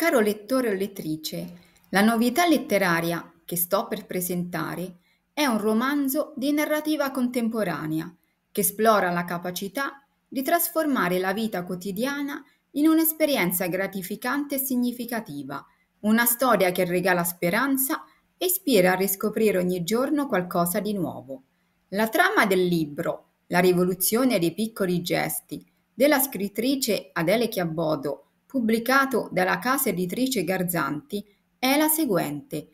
Caro lettore o lettrice, la novità letteraria che sto per presentare è un romanzo di narrativa contemporanea che esplora la capacità di trasformare la vita quotidiana in un'esperienza gratificante e significativa, una storia che regala speranza e ispira a riscoprire ogni giorno qualcosa di nuovo. La trama del libro, La rivoluzione dei piccoli gesti, della scrittrice Adele Chiabodo, pubblicato dalla casa editrice Garzanti, è la seguente.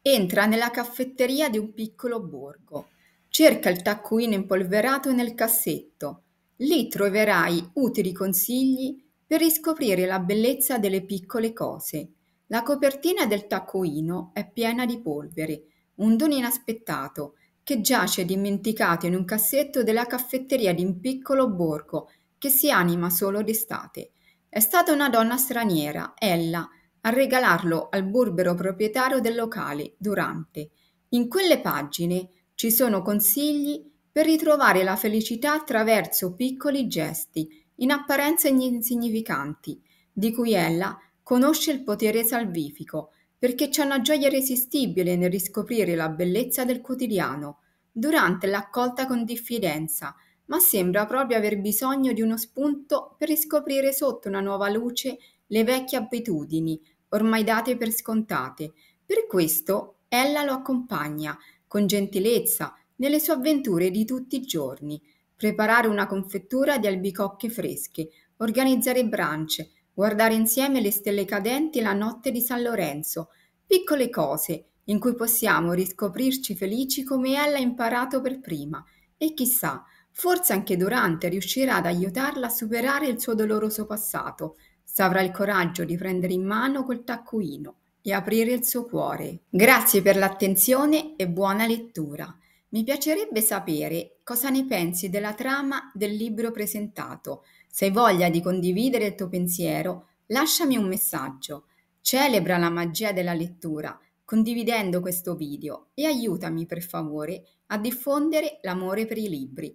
Entra nella caffetteria di un piccolo borgo, cerca il taccuino impolverato nel cassetto, lì troverai utili consigli per riscoprire la bellezza delle piccole cose. La copertina del taccuino è piena di polvere, un dono inaspettato che giace dimenticato in un cassetto della caffetteria di un piccolo borgo che si anima solo d'estate. È stata una donna straniera, ella, a regalarlo al burbero proprietario del locale, Durante. In quelle pagine ci sono consigli per ritrovare la felicità attraverso piccoli gesti, in apparenza insignificanti, di cui ella conosce il potere salvifico, perché c'è una gioia irresistibile nel riscoprire la bellezza del quotidiano, durante l'accolta con diffidenza, ma sembra proprio aver bisogno di uno spunto per riscoprire sotto una nuova luce le vecchie abitudini, ormai date per scontate. Per questo ella lo accompagna, con gentilezza, nelle sue avventure di tutti i giorni. Preparare una confettura di albicocche fresche, organizzare brance, guardare insieme le stelle cadenti la notte di San Lorenzo, piccole cose in cui possiamo riscoprirci felici come ella ha imparato per prima. E chissà, Forse anche Durante riuscirà ad aiutarla a superare il suo doloroso passato, se avrà il coraggio di prendere in mano quel taccuino e aprire il suo cuore. Grazie per l'attenzione e buona lettura. Mi piacerebbe sapere cosa ne pensi della trama del libro presentato. Se hai voglia di condividere il tuo pensiero, lasciami un messaggio. Celebra la magia della lettura condividendo questo video e aiutami per favore a diffondere l'amore per i libri.